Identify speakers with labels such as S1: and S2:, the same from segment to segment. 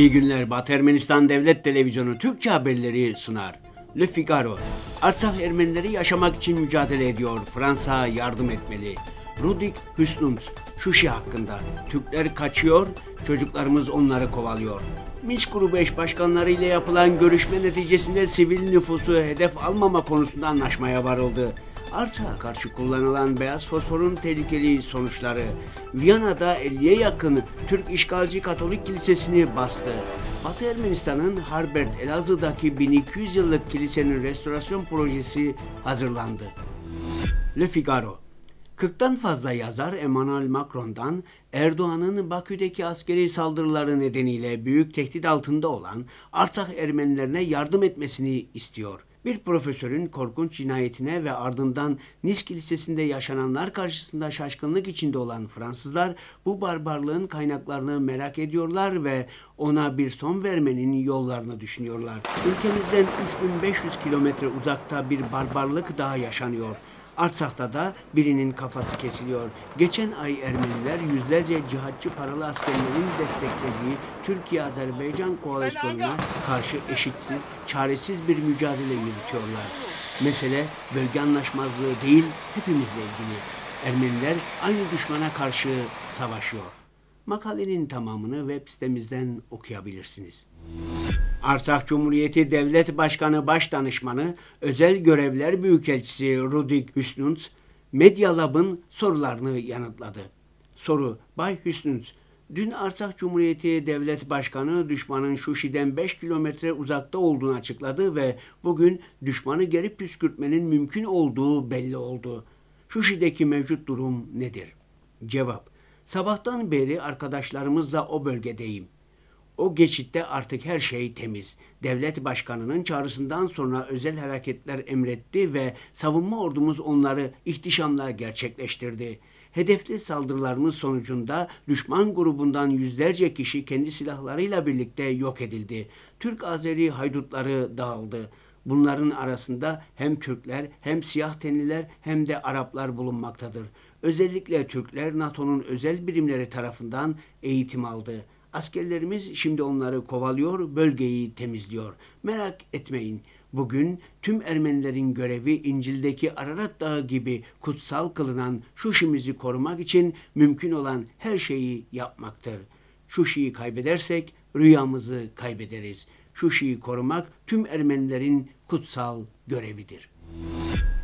S1: İyi günler. Batı Ermenistan Devlet Televizyonu Türkçe haberleri sunar. Le Figaro. Artsakh Ermenileri yaşamak için mücadele ediyor. Fransa yardım etmeli. Rudik Hüsnums. Şuşi hakkında. Türkler kaçıyor, çocuklarımız onları kovalıyor. Minsk grubu eş başkanları ile yapılan görüşme neticesinde sivil nüfusu hedef almama konusunda anlaşmaya varıldı. Arta karşı kullanılan beyaz fosforun tehlikeli sonuçları Viyana'da 50'ye yakın Türk işgalci Katolik Kilisesi'ni bastı. Batı Ermenistan'ın Harbert Elazığ'daki 1200 yıllık kilisenin restorasyon projesi hazırlandı. Le Figaro 40'tan fazla yazar Emmanuel Macron'dan Erdoğan'ın Bakü'deki askeri saldırıları nedeniyle büyük tehdit altında olan Artsakh Ermenilerine yardım etmesini istiyor bir profesörün korkunç cinayetine ve ardından Nisk Lisesi'nde yaşananlar karşısında şaşkınlık içinde olan Fransızlar bu barbarlığın kaynaklarını merak ediyorlar ve ona bir son vermenin yollarını düşünüyorlar. Ülkemizden 3500 kilometre uzakta bir barbarlık daha yaşanıyor. Artsak'ta da birinin kafası kesiliyor. Geçen ay Ermeniler yüzlerce cihatçı paralı askerlerin desteklediği Türkiye-Azerbaycan koalisyonuna karşı eşitsiz, çaresiz bir mücadele yürütüyorlar. Mesele bölge anlaşmazlığı değil, hepimizle ilgili. Ermeniler aynı düşmana karşı savaşıyor. Makalenin tamamını web sitemizden okuyabilirsiniz. Arsak Cumhuriyeti Devlet Başkanı Başdanışmanı Özel Görevler Büyükelçisi Rudik Hüsnünt, Medya Lab'ın sorularını yanıtladı. Soru, Bay Hüsnünt, dün Arsak Cumhuriyeti Devlet Başkanı düşmanın Şuşi'den 5 kilometre uzakta olduğunu açıkladı ve bugün düşmanı geri püskürtmenin mümkün olduğu belli oldu. Şuşi'deki mevcut durum nedir? Cevap, sabahtan beri arkadaşlarımızla o bölgedeyim.'' O geçitte artık her şey temiz. Devlet başkanının çağrısından sonra özel hareketler emretti ve savunma ordumuz onları ihtişamla gerçekleştirdi. Hedefli saldırılarımız sonucunda düşman grubundan yüzlerce kişi kendi silahlarıyla birlikte yok edildi. Türk-Azeri haydutları dağıldı. Bunların arasında hem Türkler hem siyah tenliler hem de Araplar bulunmaktadır. Özellikle Türkler NATO'nun özel birimleri tarafından eğitim aldı. Askerlerimiz şimdi onları kovalıyor, bölgeyi temizliyor. Merak etmeyin. Bugün tüm Ermenilerin görevi İncil'deki Ararat Dağı gibi kutsal kılınan Şuşimizi korumak için mümkün olan her şeyi yapmaktır. Şuşi'yi kaybedersek rüyamızı kaybederiz. Şuşi'yi korumak tüm Ermenilerin kutsal görevidir.''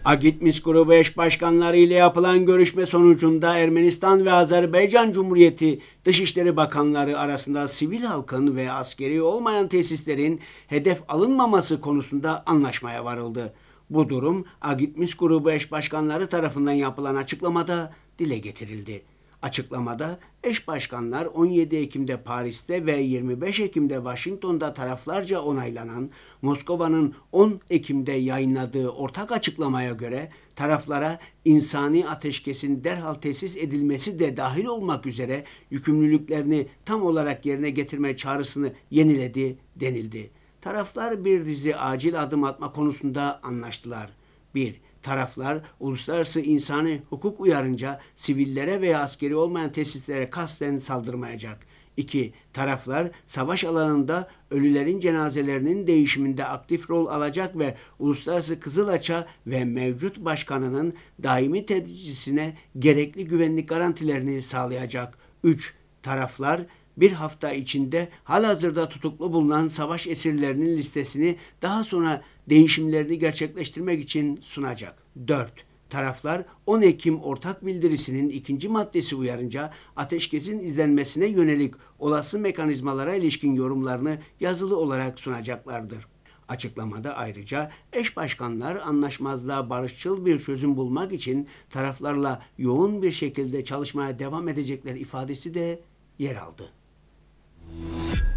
S1: Agitmis grubu eş başkanları ile yapılan görüşme sonucunda Ermenistan ve Azerbaycan Cumhuriyeti Dışişleri Bakanları arasında sivil halkın ve askeri olmayan tesislerin hedef alınmaması konusunda anlaşmaya varıldı. Bu durum Agitmis grubu eş başkanları tarafından yapılan açıklamada dile getirildi. Açıklamada eş başkanlar 17 Ekim'de Paris'te ve 25 Ekim'de Washington'da taraflarca onaylanan Moskova'nın 10 Ekim'de yayınladığı ortak açıklamaya göre taraflara insani ateşkesin derhal tesis edilmesi de dahil olmak üzere yükümlülüklerini tam olarak yerine getirme çağrısını yeniledi denildi. Taraflar bir dizi acil adım atma konusunda anlaştılar. 1 taraflar uluslararası insani hukuk uyarınca sivillere veya askeri olmayan tesislere kasten saldırmayacak. 2. Taraflar savaş alanında ölülerin cenazelerinin değişiminde aktif rol alacak ve Uluslararası Kızılaç'a ve mevcut başkanının daimi temsilcisine gerekli güvenlik garantilerini sağlayacak. 3. Taraflar bir hafta içinde halihazırda tutuklu bulunan savaş esirlerinin listesini daha sonra değişimlerini gerçekleştirmek için sunacak. 4. Taraflar 10 Ekim ortak bildirisinin ikinci maddesi uyarınca ateşkesin izlenmesine yönelik olası mekanizmalara ilişkin yorumlarını yazılı olarak sunacaklardır. Açıklamada ayrıca eş başkanlar anlaşmazlığa barışçıl bir çözüm bulmak için taraflarla yoğun bir şekilde çalışmaya devam edecekler ifadesi de yer aldı.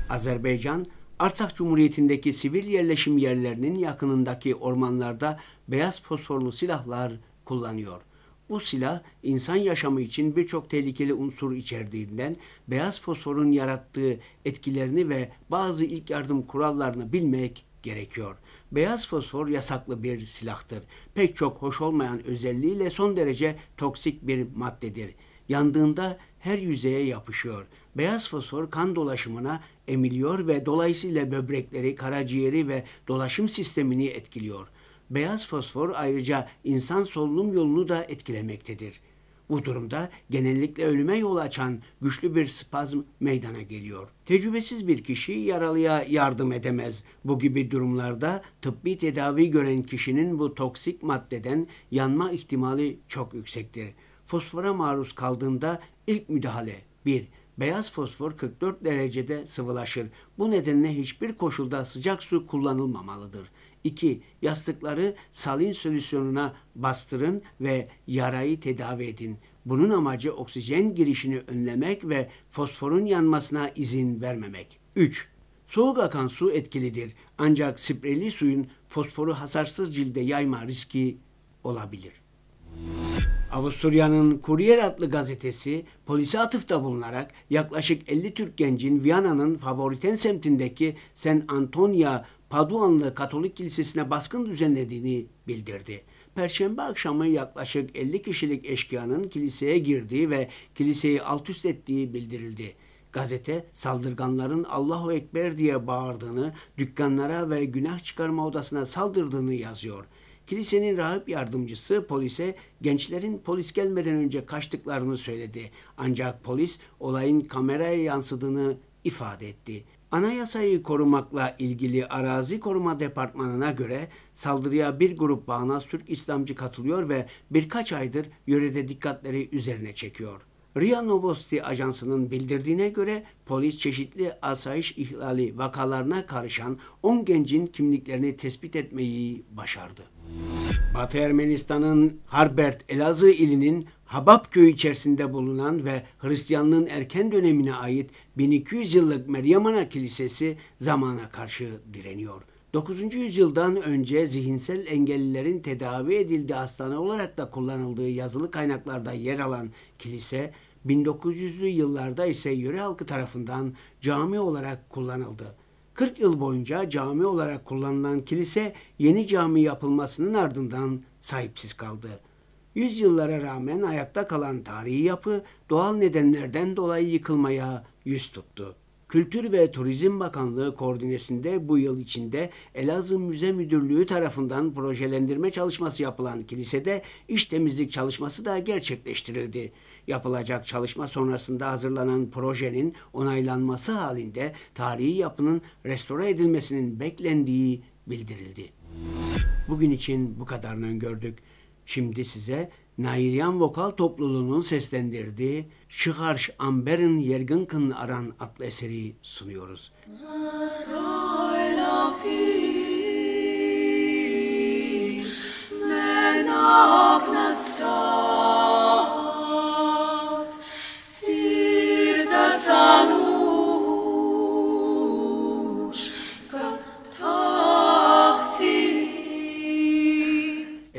S1: Azerbaycan Arsak Cumhuriyeti'ndeki sivil yerleşim yerlerinin yakınındaki ormanlarda beyaz fosforlu silahlar kullanıyor. Bu silah insan yaşamı için birçok tehlikeli unsur içerdiğinden beyaz fosforun yarattığı etkilerini ve bazı ilk yardım kurallarını bilmek gerekiyor. Beyaz fosfor yasaklı bir silahtır. Pek çok hoş olmayan özelliğiyle son derece toksik bir maddedir. Yandığında her yüzeye yapışıyor. Beyaz fosfor kan dolaşımına emiliyor ve dolayısıyla böbrekleri, karaciğeri ve dolaşım sistemini etkiliyor. Beyaz fosfor ayrıca insan solunum yolunu da etkilemektedir. Bu durumda genellikle ölüme yol açan güçlü bir spazm meydana geliyor. Tecrübesiz bir kişi yaralıya yardım edemez. Bu gibi durumlarda tıbbi tedavi gören kişinin bu toksik maddeden yanma ihtimali çok yüksektir fosfora maruz kaldığında ilk müdahale 1. Beyaz fosfor 44 derecede sıvılaşır. Bu nedenle hiçbir koşulda sıcak su kullanılmamalıdır. 2. Yastıkları salin solüsyonuna bastırın ve yarayı tedavi edin. Bunun amacı oksijen girişini önlemek ve fosforun yanmasına izin vermemek. 3. Soğuk akan su etkilidir ancak spreyli suyun fosforu hasarsız cilde yayma riski olabilir. Avusturya'nın Kuryer adlı gazetesi polise atıfta bulunarak yaklaşık 50 Türk gencin Viyana'nın Favoriten semtindeki San Antonia Paduanlı Katolik Kilisesi'ne baskın düzenlediğini bildirdi. Perşembe akşamı yaklaşık 50 kişilik eşkıyanın kiliseye girdiği ve kiliseyi alt üst ettiği bildirildi. Gazete saldırganların Allahu Ekber diye bağırdığını, dükkanlara ve günah çıkarma odasına saldırdığını yazıyor.'' Kilisenin rahip yardımcısı polise gençlerin polis gelmeden önce kaçtıklarını söyledi. Ancak polis olayın kameraya yansıdığını ifade etti. Anayasayı korumakla ilgili Arazi Koruma Departmanı'na göre saldırıya bir grup bağnaz Türk İslamcı katılıyor ve birkaç aydır yörede dikkatleri üzerine çekiyor. RIA Novosti Ajansı'nın bildirdiğine göre polis çeşitli asayiş ihlali vakalarına karışan 10 gencin kimliklerini tespit etmeyi başardı. Batı Ermenistan'ın Harbert Elazığ ilinin Habab köyü içerisinde bulunan ve Hristiyanlığın erken dönemine ait 1200 yıllık Meryem Ana Kilisesi zamana karşı direniyor. 9. yüzyıldan önce zihinsel engellilerin tedavi edildiği hastane olarak da kullanıldığı yazılı kaynaklarda yer alan kilise 1900'lü yıllarda ise yöre halkı tarafından cami olarak kullanıldı. 40 yıl boyunca cami olarak kullanılan kilise yeni cami yapılmasının ardından sahipsiz kaldı. Yüzyıllara rağmen ayakta kalan tarihi yapı doğal nedenlerden dolayı yıkılmaya yüz tuttu. Kültür ve Turizm Bakanlığı koordinesinde bu yıl içinde Elazığ Müze Müdürlüğü tarafından projelendirme çalışması yapılan kilisede iş temizlik çalışması da gerçekleştirildi. Yapılacak çalışma sonrasında hazırlanan projenin onaylanması halinde tarihi yapının restore edilmesinin beklendiği bildirildi. Bugün için bu kadarını gördük. Şimdi size Nairyan Vokal Topluluğu'nun seslendirdiği Şıharş Amber'in Yergınkın Aran adlı eseri sunuyoruz. Menaknastar